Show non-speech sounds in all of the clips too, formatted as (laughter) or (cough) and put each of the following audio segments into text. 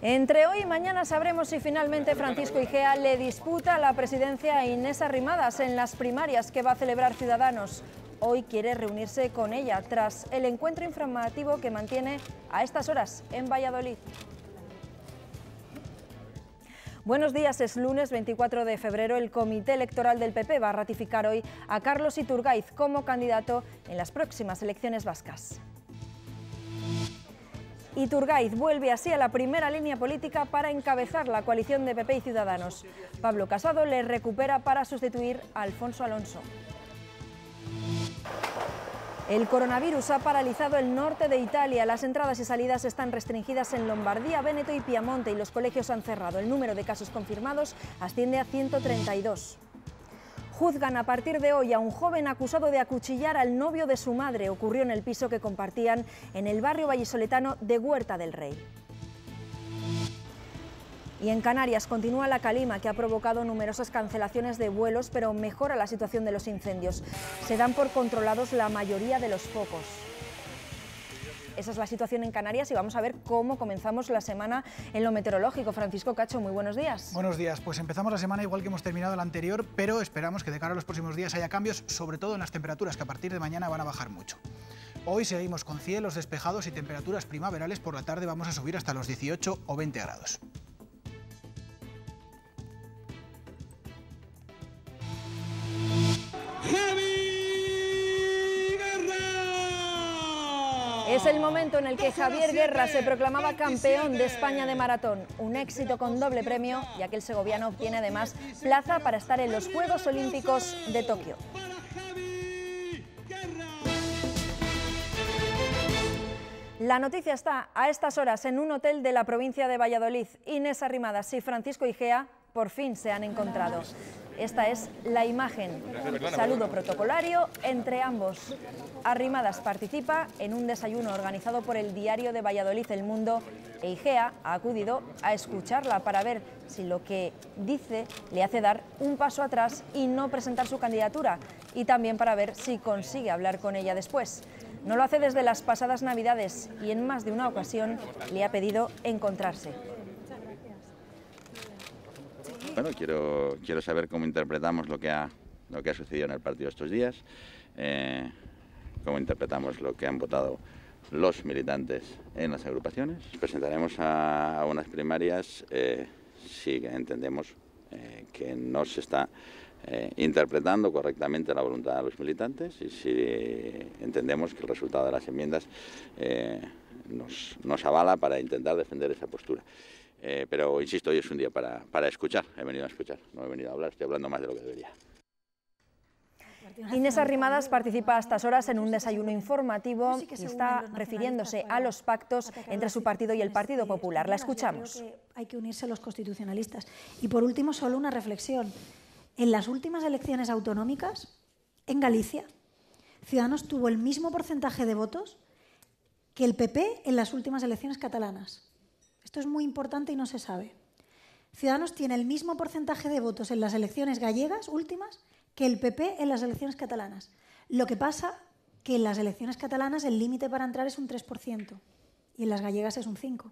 Entre hoy y mañana sabremos si finalmente Francisco Igea le disputa la presidencia a Inés Arrimadas en las primarias que va a celebrar Ciudadanos. Hoy quiere reunirse con ella tras el encuentro informativo que mantiene a estas horas en Valladolid. Buenos días, es lunes 24 de febrero. El Comité Electoral del PP va a ratificar hoy a Carlos Iturgaiz como candidato en las próximas elecciones vascas. Iturgaiz vuelve así a la primera línea política para encabezar la coalición de PP y Ciudadanos. Pablo Casado le recupera para sustituir a Alfonso Alonso. El coronavirus ha paralizado el norte de Italia. Las entradas y salidas están restringidas en Lombardía, Véneto y Piamonte y los colegios han cerrado. El número de casos confirmados asciende a 132. Juzgan a partir de hoy a un joven acusado de acuchillar al novio de su madre. Ocurrió en el piso que compartían en el barrio vallisoletano de Huerta del Rey. Y en Canarias continúa la calima que ha provocado numerosas cancelaciones de vuelos, pero mejora la situación de los incendios. Se dan por controlados la mayoría de los focos. Esa es la situación en Canarias y vamos a ver cómo comenzamos la semana en lo meteorológico. Francisco Cacho, muy buenos días. Buenos días, pues empezamos la semana igual que hemos terminado la anterior, pero esperamos que de cara a los próximos días haya cambios, sobre todo en las temperaturas, que a partir de mañana van a bajar mucho. Hoy seguimos con cielos despejados y temperaturas primaverales, por la tarde vamos a subir hasta los 18 o 20 grados. Es el momento en el que Javier Guerra se proclamaba campeón de España de maratón. Un éxito con doble premio, ya que el segoviano obtiene además plaza para estar en los Juegos Olímpicos de Tokio. La noticia está a estas horas en un hotel de la provincia de Valladolid. Inés Arrimadas y Francisco Igea por fin se han encontrado. Esta es la imagen. Saludo protocolario entre ambos. Arrimadas participa en un desayuno organizado por el diario de Valladolid El Mundo e IGEA ha acudido a escucharla para ver si lo que dice le hace dar un paso atrás y no presentar su candidatura y también para ver si consigue hablar con ella después. No lo hace desde las pasadas navidades y en más de una ocasión le ha pedido encontrarse bueno, quiero, saber cómo interpretamos lo que ha, sucedido en el partido estos días, eh, cómo interpretamos lo que han votado los militantes en las agrupaciones. Presentaremos a, unas primarias eh, si entendemos eh, que no se está interpretando correctamente la voluntad de los militantes y si entendemos que el resultado de las enmiendas nos avala para intentar defender esa postura. Eh, pero insisto, hoy es un día para, para escuchar. He venido a escuchar, no he venido a hablar, estoy hablando más de lo que debería. Inés Arrimadas participa a estas horas en un desayuno informativo y está refiriéndose a los pactos entre su partido y el Partido Popular. La escuchamos. hay que unirse los constitucionalistas. Y por último, solo una reflexión. En las últimas elecciones autonómicas, en Galicia, Ciudadanos tuvo el mismo porcentaje de votos que el PP en las últimas elecciones catalanas. Esto es muy importante y no se sabe. Ciudadanos tiene el mismo porcentaje de votos en las elecciones gallegas últimas que el PP en las elecciones catalanas. Lo que pasa que en las elecciones catalanas el límite para entrar es un 3% y en las gallegas es un 5%.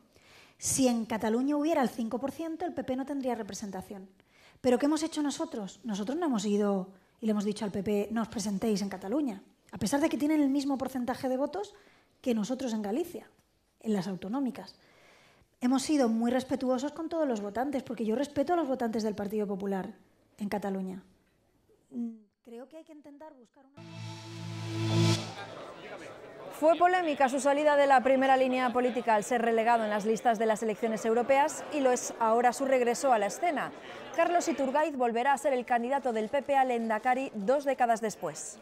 Si en Cataluña hubiera el 5%, el PP no tendría representación. Pero ¿qué hemos hecho nosotros? Nosotros no hemos ido y le hemos dicho al PP, no os presentéis en Cataluña, a pesar de que tienen el mismo porcentaje de votos que nosotros en Galicia, en las autonómicas hemos sido muy respetuosos con todos los votantes, porque yo respeto a los votantes del Partido Popular en Cataluña. Creo que hay que intentar buscar una... Fue polémica su salida de la primera línea política al ser relegado en las listas de las elecciones europeas y lo es ahora su regreso a la escena. Carlos Iturgaiz volverá a ser el candidato del PP al Endacari dos décadas después.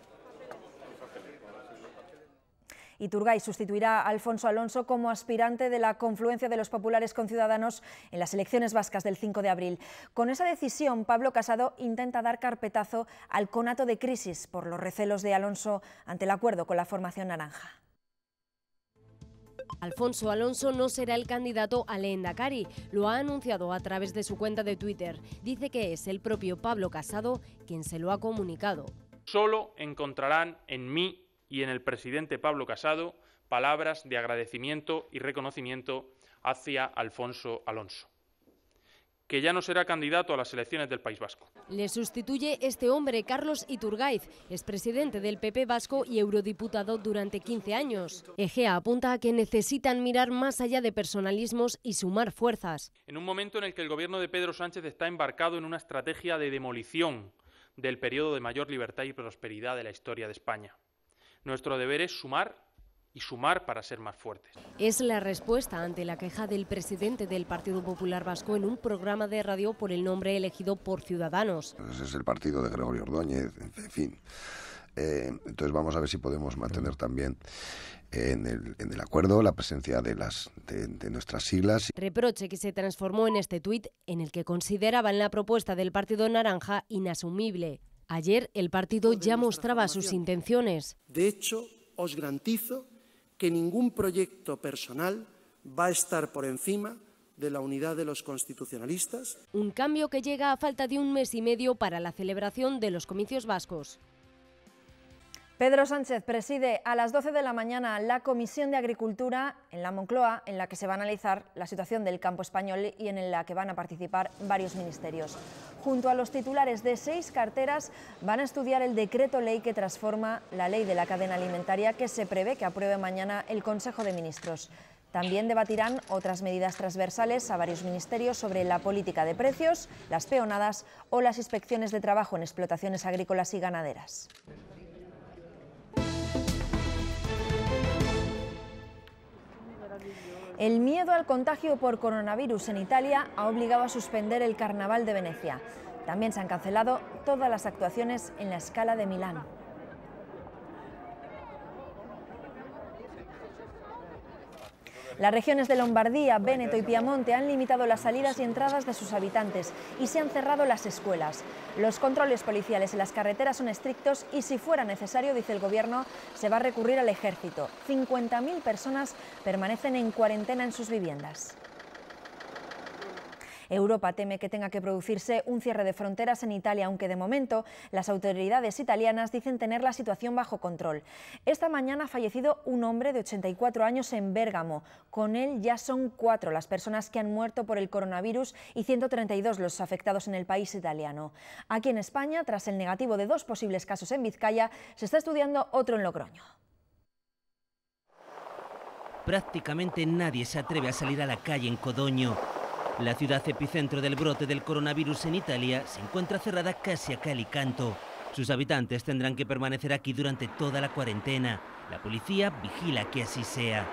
Turgay sustituirá a Alfonso Alonso como aspirante de la confluencia de los populares con Ciudadanos en las elecciones vascas del 5 de abril. Con esa decisión, Pablo Casado intenta dar carpetazo al conato de crisis por los recelos de Alonso ante el acuerdo con la formación naranja. Alfonso Alonso no será el candidato a Lehendakari, lo ha anunciado a través de su cuenta de Twitter. Dice que es el propio Pablo Casado quien se lo ha comunicado. Solo encontrarán en mí y en el presidente Pablo Casado palabras de agradecimiento y reconocimiento hacia Alfonso Alonso que ya no será candidato a las elecciones del País Vasco. Le sustituye este hombre, Carlos Iturgaiz, expresidente presidente del PP Vasco y eurodiputado durante 15 años. Egea apunta a que necesitan mirar más allá de personalismos y sumar fuerzas. En un momento en el que el gobierno de Pedro Sánchez está embarcado en una estrategia de demolición del periodo de mayor libertad y prosperidad de la historia de España. Nuestro deber es sumar y sumar para ser más fuertes. Es la respuesta ante la queja del presidente del Partido Popular Vasco en un programa de radio por el nombre elegido por Ciudadanos. Ese pues es el partido de Gregorio Ordóñez, en fin. Eh, entonces vamos a ver si podemos mantener también eh, en el, acuerdo la presencia de, las, de, de nuestras siglas. Reproche que se transformó en este tuit en el que consideraban la propuesta del Partido Naranja inasumible. Ayer el partido ya mostraba sus intenciones. De hecho, os garantizo que ningún proyecto personal va a estar por encima de la unidad de los constitucionalistas. Un cambio que llega a falta de un mes y medio para la celebración de los comicios vascos. Pedro Sánchez preside a las 12 de la mañana la Comisión de Agricultura en la Moncloa, en la que se va a analizar la situación del campo español y en la que van a participar varios ministerios. Junto a los titulares de seis carteras van a estudiar el decreto ley que transforma la ley de la cadena alimentaria que se prevé que apruebe mañana el Consejo de Ministros. También debatirán otras medidas transversales a varios ministerios sobre la política de precios, las peonadas o las inspecciones de trabajo en explotaciones agrícolas y ganaderas. El miedo al contagio por coronavirus en Italia ha obligado a suspender el Carnaval de Venecia. También se han cancelado todas las actuaciones en la escala de Milán. Las regiones de Lombardía, Véneto y Piamonte han limitado las salidas y entradas de sus habitantes y se han cerrado las escuelas. Los controles policiales en las carreteras son estrictos y si fuera necesario, dice el Gobierno, se va a recurrir al ejército. 50.000 personas permanecen en cuarentena en sus viviendas. Europa teme que tenga que producirse un cierre de fronteras en Italia, aunque de momento las autoridades italianas dicen tener la situación bajo control. Esta mañana ha fallecido un hombre de 84 años en Bérgamo. Con él ya son cuatro las personas que han muerto por el coronavirus y 132 los afectados en el país italiano. Aquí en España, tras el negativo de dos posibles casos en Vizcaya, se está estudiando otro en Logroño. Prácticamente nadie se atreve a salir a la calle en Codoño. La ciudad epicentro del brote del coronavirus en Italia se encuentra cerrada casi a cal y canto. Sus habitantes tendrán que permanecer aquí durante toda la cuarentena. La policía vigila que así sea.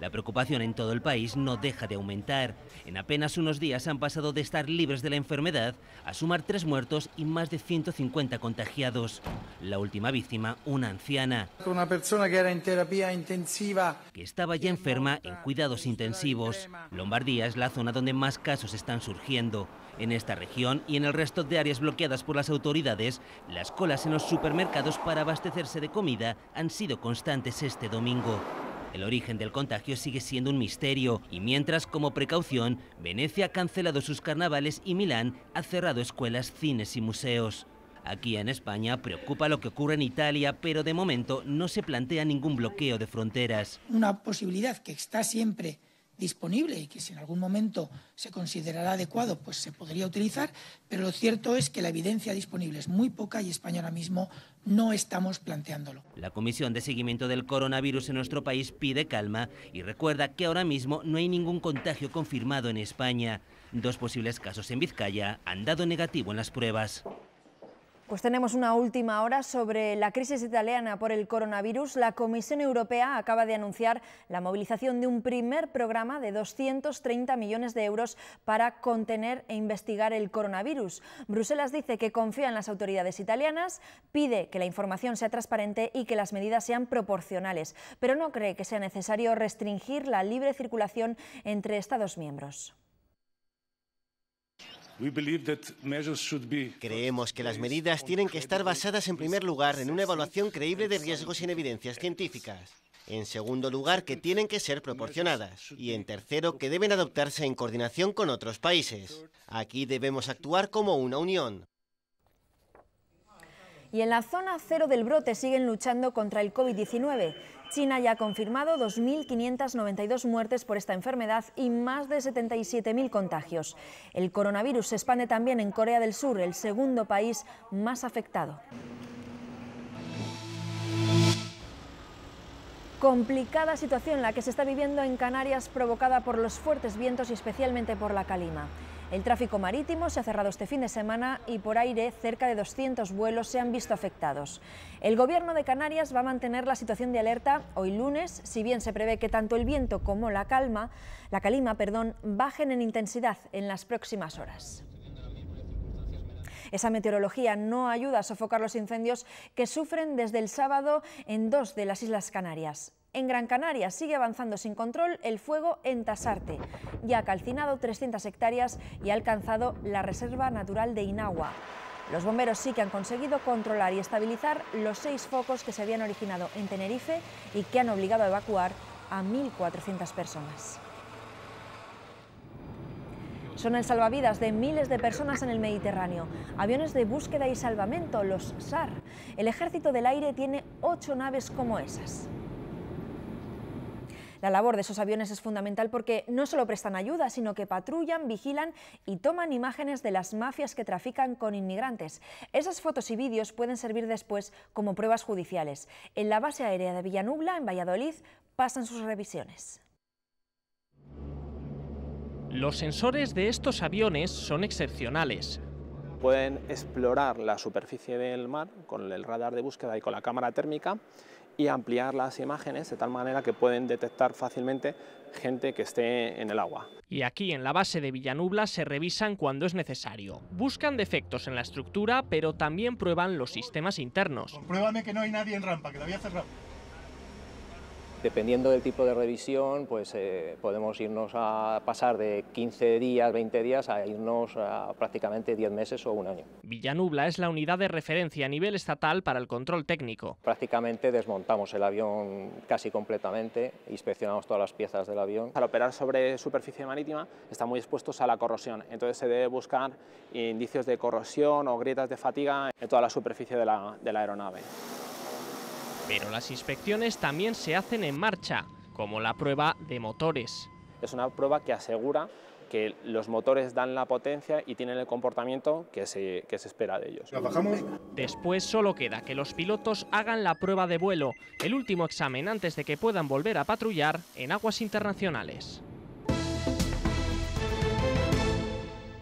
La preocupación en todo el país no deja de aumentar. En apenas unos días han pasado de estar libres de la enfermedad a sumar tres muertos y más de 150 contagiados. La última víctima, una anciana. Una persona que era en terapia intensiva. Que estaba ya enferma en cuidados intensivos. Lombardía es la zona donde más casos están surgiendo. En esta región y en el resto de áreas bloqueadas por las autoridades, las colas en los supermercados para abastecerse de comida han sido constantes este domingo. El origen del contagio sigue siendo un misterio y mientras, como precaución, Venecia ha cancelado sus carnavales y Milán ha cerrado escuelas, cines y museos. Aquí en España preocupa lo que ocurre en Italia, pero de momento no se plantea ningún bloqueo de fronteras. Una posibilidad que está siempre disponible y que si en algún momento se considerará adecuado, pues se podría utilizar, pero lo cierto es que la evidencia disponible es muy poca y España ahora mismo no estamos planteándolo. La Comisión de Seguimiento del Coronavirus en nuestro país pide calma y recuerda que ahora mismo no hay ningún contagio confirmado en España. Dos posibles casos en Vizcaya han dado negativo en las pruebas. Pues tenemos una última hora sobre la crisis italiana por el coronavirus. La Comisión Europea acaba de anunciar la movilización de un primer programa de 230 millones de euros para contener e investigar el coronavirus. Bruselas dice que confía en las autoridades italianas, pide que la información sea transparente y que las medidas sean proporcionales, pero no cree que sea necesario restringir la libre circulación entre Estados miembros. Creemos que las medidas tienen que estar basadas en primer lugar en una evaluación creíble de riesgos y en evidencias científicas. En segundo lugar, que tienen que ser proporcionadas. Y en tercero, que deben adoptarse en coordinación con otros países. Aquí debemos actuar como una unión. Y en la zona cero del brote siguen luchando contra el COVID-19. China ya ha confirmado 2.592 muertes por esta enfermedad y más de 77.000 contagios. El coronavirus se expande también en Corea del Sur, el segundo país más afectado. Complicada situación la que se está viviendo en Canarias provocada por los fuertes vientos y especialmente por la calima. El tráfico marítimo se ha cerrado este fin de semana y por aire cerca de 200 vuelos se han visto afectados. El Gobierno de Canarias va a mantener la situación de alerta hoy lunes, si bien se prevé que tanto el viento como la calma, la calima, perdón, bajen en intensidad en las próximas horas. Esa meteorología no ayuda a sofocar los incendios que sufren desde el sábado en dos de las Islas Canarias. En Gran Canaria sigue avanzando sin control el fuego en Tasarte. Ya ha calcinado 300 hectáreas y ha alcanzado la Reserva Natural de Inagua. Los bomberos sí que han conseguido controlar y estabilizar los seis focos que se habían originado en Tenerife y que han obligado a evacuar a 1.400 personas. Son el salvavidas de miles de personas en el Mediterráneo. Aviones de búsqueda y salvamento, los SAR. El Ejército del Aire tiene ocho naves como esas. La labor de esos aviones es fundamental porque no solo prestan ayuda, sino que patrullan, vigilan y toman imágenes de las mafias que trafican con inmigrantes. Esas fotos y vídeos pueden servir después como pruebas judiciales. En la base aérea de Villanubla, en Valladolid, pasan sus revisiones. Los sensores de estos aviones son excepcionales. Pueden explorar la superficie del mar con el radar de búsqueda y con la cámara térmica y ampliar las imágenes de tal manera que pueden detectar fácilmente gente que esté en el agua. Y aquí en la base de Villanubla se revisan cuando es necesario. Buscan defectos en la estructura, pero también prueban los sistemas internos. Pruébame que no hay nadie en rampa, que la había cerrado. Dependiendo del tipo de revisión, pues eh, podemos irnos a pasar de 15 días, 20 días, a irnos a prácticamente 10 meses o un año. Villanubla es la unidad de referencia a nivel estatal para el control técnico. Prácticamente desmontamos el avión casi completamente, inspeccionamos todas las piezas del avión. Al operar sobre superficie marítima, están muy expuestos a la corrosión, entonces se debe buscar indicios de corrosión o grietas de fatiga en toda la superficie de la aeronave. Pero las inspecciones también se hacen en marcha, como la prueba de motores. Es una prueba que asegura que los motores dan la potencia y tienen el comportamiento que se, que se espera de ellos. Después solo queda que los pilotos hagan la prueba de vuelo, el último examen antes de que puedan volver a patrullar en aguas internacionales.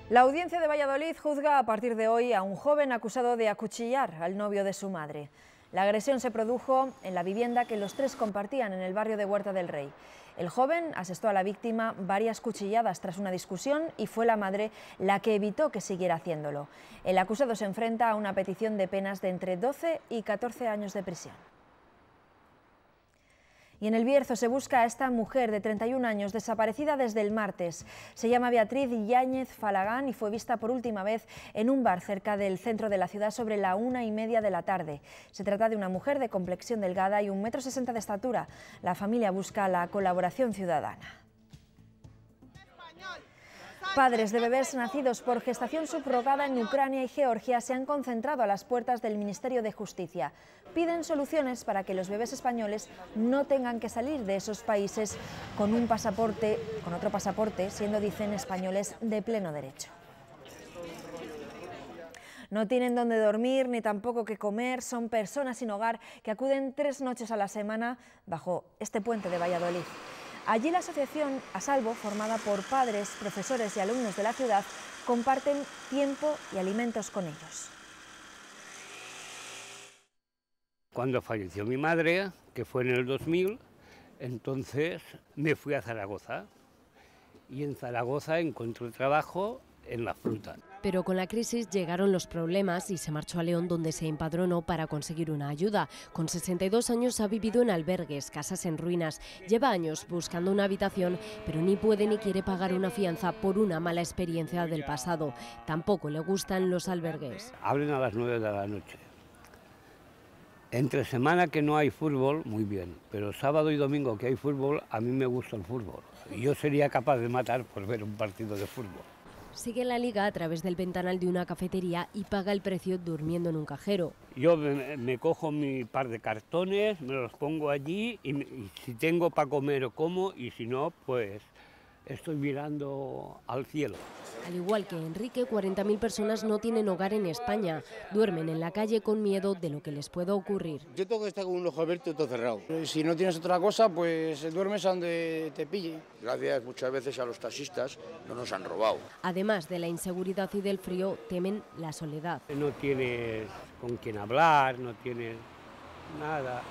La audiencia de Valladolid juzga a partir de hoy a un joven acusado de acuchillar al novio de su madre. La agresión se produjo en la vivienda que los tres compartían en el barrio de Huerta del Rey. El joven asestó a la víctima varias cuchilladas tras una discusión y fue la madre la que evitó que siguiera haciéndolo. El acusado se enfrenta a una petición de penas de entre 12 y 14 años de prisión en el Bierzo se busca a esta mujer de 31 años desaparecida desde el martes. Se llama Beatriz Yáñez Falagán y fue vista por última vez en un bar cerca del centro de la ciudad sobre la una y media de la tarde. Se trata de una mujer de complexión delgada y un metro sesenta de estatura. La familia busca la colaboración ciudadana. Padres de bebés nacidos por gestación subrogada en Ucrania y Georgia se han concentrado a las puertas del Ministerio de Justicia. Piden soluciones para que los bebés españoles no tengan que salir de esos países con un pasaporte, con otro pasaporte, siendo dicen españoles de pleno derecho. No tienen dónde dormir ni tampoco qué comer, son personas sin hogar que acuden tres noches a la semana bajo este puente de Valladolid. Allí la asociación A Salvo, formada por padres, profesores y alumnos de la ciudad, comparten tiempo y alimentos con ellos. Cuando falleció mi madre, que fue en el 2000, entonces me fui a Zaragoza y en Zaragoza encontré trabajo en la fruta. Pero con la crisis llegaron los problemas y se marchó a León donde se empadronó para conseguir una ayuda. Con 62 años ha vivido en albergues, casas en ruinas. Lleva años buscando una habitación, pero ni puede ni quiere pagar una fianza por una mala experiencia del pasado. Tampoco le gustan los albergues. Abren a las 9 de la noche. Entre semana que no hay fútbol, muy bien, pero sábado y domingo que hay fútbol, a mí me gusta el fútbol. Yo sería capaz de matar por ver un partido de fútbol sigue la liga a través del ventanal de una cafetería y paga el precio durmiendo en un cajero. Yo me, cojo mi par de cartones, me los pongo allí y, y si tengo para comer o como y si no, pues estoy mirando al cielo. Al igual que Enrique, 40.000 personas no tienen hogar en España, duermen en la calle con miedo de lo que les pueda ocurrir. Yo tengo que estar con un ojo abierto y todo cerrado. Eh, si no tienes otra cosa, pues eh, duermes donde te pille. Gracias muchas veces a los taxistas no nos han robado. Además de la inseguridad y del frío, temen la soledad. No tienes con quién hablar, no tienes nada.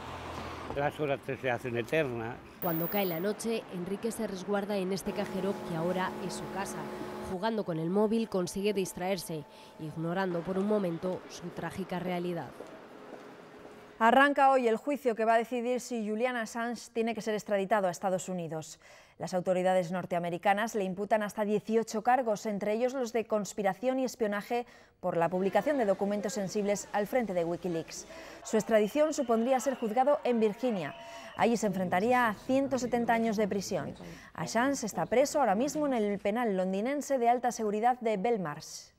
Las horas se hacen eternas. Cuando cae la noche, Enrique se resguarda en este cajero que ahora es su casa jugando con el móvil consigue distraerse, ignorando por un momento su trágica realidad. Arranca hoy el juicio que va a decidir si Julian Assange tiene que ser extraditado a Estados Unidos. Las autoridades norteamericanas le imputan hasta 18 cargos, entre ellos los de conspiración y espionaje por la publicación de documentos sensibles al frente de Wikileaks. Su extradición supondría ser juzgado en Virginia. Allí se enfrentaría a 170 años de prisión. Assange está preso ahora mismo en el penal londinense de alta seguridad de Belmarsh.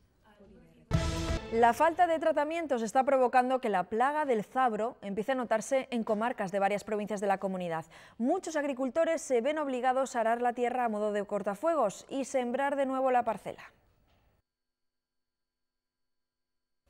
La falta de tratamientos está provocando que la plaga del zabro empiece a notarse en comarcas de varias provincias de la comunidad. Muchos agricultores se ven obligados a arar la tierra a modo de cortafuegos y sembrar de nuevo la parcela.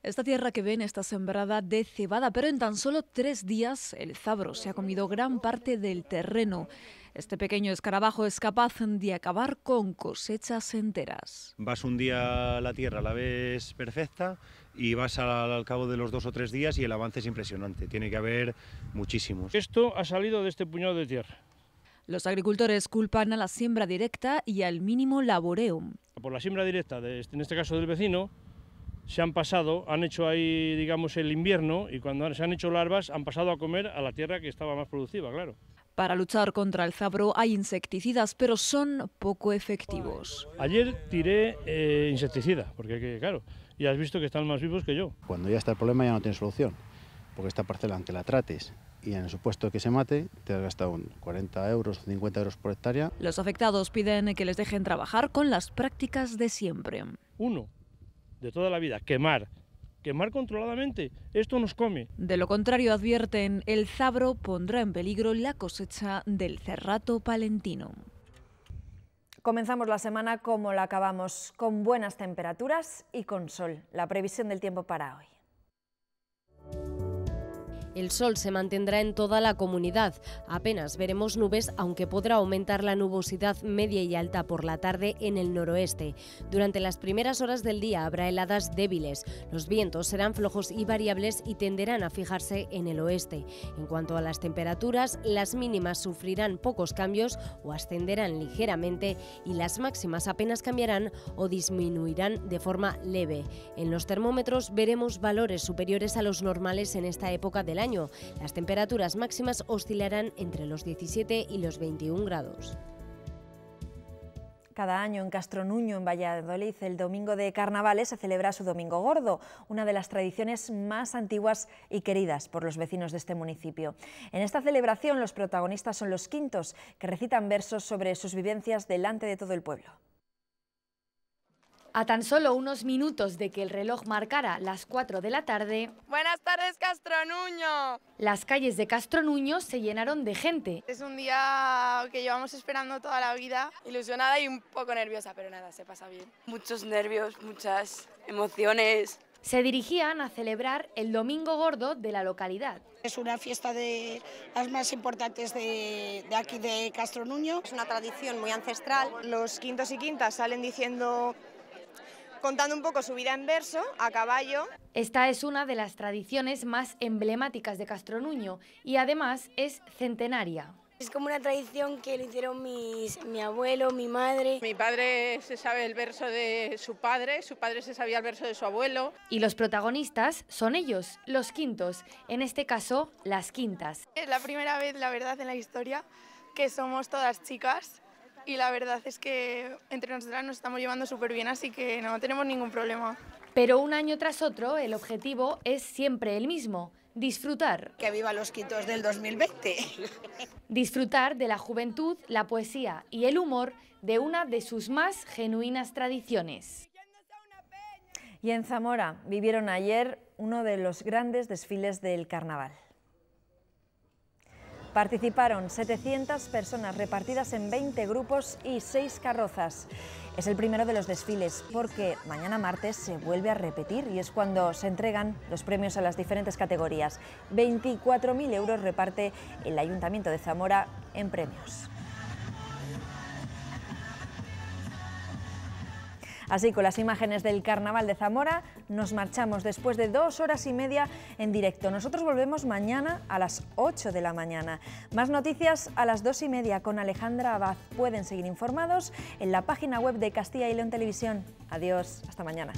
Esta tierra que ven está sembrada de cebada, pero en tan solo tres días el zabro se ha comido gran parte del terreno. Este pequeño escarabajo es capaz de acabar con cosechas enteras. Vas un día a la tierra, la ves perfecta y vas al, cabo de los dos o tres días y el avance es impresionante. Tiene que haber muchísimos. Esto ha salido de este puñado de tierra. Los agricultores culpan a la siembra directa y al mínimo laboreo. Por la siembra directa, este, en este caso del vecino, se han pasado, han hecho ahí, digamos, el invierno y cuando se han hecho larvas han pasado a comer a la tierra que estaba más productiva, claro. Para luchar contra el zabro hay insecticidas, pero son poco efectivos. Ayer tiré eh, insecticida, porque claro, y has visto que están más vivos que yo. Cuando ya está el problema ya no tiene solución, porque esta parcela, aunque la trates y en el supuesto que se mate, te has gastado 40 euros, 50 euros por hectárea. Los afectados piden que les dejen trabajar con las prácticas de siempre. Uno, de toda la vida, quemar, quemar controladamente, esto nos come. De lo contrario, advierten, el zabro pondrá en peligro la cosecha del cerrato palentino. Comenzamos la semana como la acabamos, con buenas temperaturas y con sol. La previsión del tiempo para hoy. El sol se mantendrá en toda la comunidad. Apenas veremos nubes, aunque podrá aumentar la nubosidad media y alta por la tarde en el noroeste. Durante las primeras horas del día habrá heladas débiles. Los vientos serán flojos y variables y tenderán a fijarse en el oeste. En cuanto a las temperaturas, las mínimas sufrirán pocos cambios o ascenderán ligeramente y las máximas apenas cambiarán o disminuirán de forma leve. En los termómetros veremos valores superiores a los normales en esta época del año las temperaturas máximas oscilarán entre los 17 y los 21 grados. Cada año en Castronuño, en Valladolid, el domingo de carnavales se celebra su Domingo Gordo, una de las tradiciones más antiguas y queridas por los vecinos de este municipio. En esta celebración los protagonistas son los quintos, que recitan versos sobre sus vivencias delante de todo el pueblo. A tan solo unos minutos de que el reloj marcara las 4 de la tarde... Buenas tardes, Castro Las calles de Castronuño se llenaron de gente. Es un día que llevamos esperando toda la vida, ilusionada y un poco nerviosa, pero nada, se pasa bien. Muchos nervios, muchas emociones. Se dirigían a celebrar el Domingo Gordo de la localidad. Es una fiesta de las más importantes de, aquí de Castro Nuño. Es una tradición muy ancestral. Los quintos y quintas salen diciendo contando un poco su vida en verso, a caballo. Esta es una de las tradiciones más emblemáticas de Castronuño y además es centenaria. Es como una tradición que lo hicieron mis, mi abuelo, mi madre. Mi padre se sabe el verso de su padre, su padre se sabía el verso de su abuelo. Y los protagonistas son ellos, los quintos, en este caso las quintas. Es la primera vez, la verdad, en la historia que somos todas chicas y la verdad es que entre nosotras nos estamos llevando súper bien, así que no tenemos ningún problema. Pero un año tras otro, el objetivo es siempre el mismo, disfrutar. Que viva los quitos del 2020. (laughs) Disfrutar de la juventud, la poesía y el humor de una de sus más genuinas tradiciones. Y en Zamora vivieron ayer uno de los grandes desfiles del carnaval. Participaron 700 personas repartidas en 20 grupos y 6 carrozas. Es el primero de los desfiles porque mañana martes se vuelve a repetir y es cuando se entregan los premios a las diferentes categorías. 24.000 euros reparte el Ayuntamiento de Zamora en premios. Así, con las imágenes del Carnaval de Zamora, nos marchamos después de dos horas y media en directo. Nosotros volvemos mañana a las 8 de la mañana. Más noticias a las dos y media con Alejandra Abad. Pueden seguir informados en la página web de Castilla y León Televisión. Adiós, hasta mañana.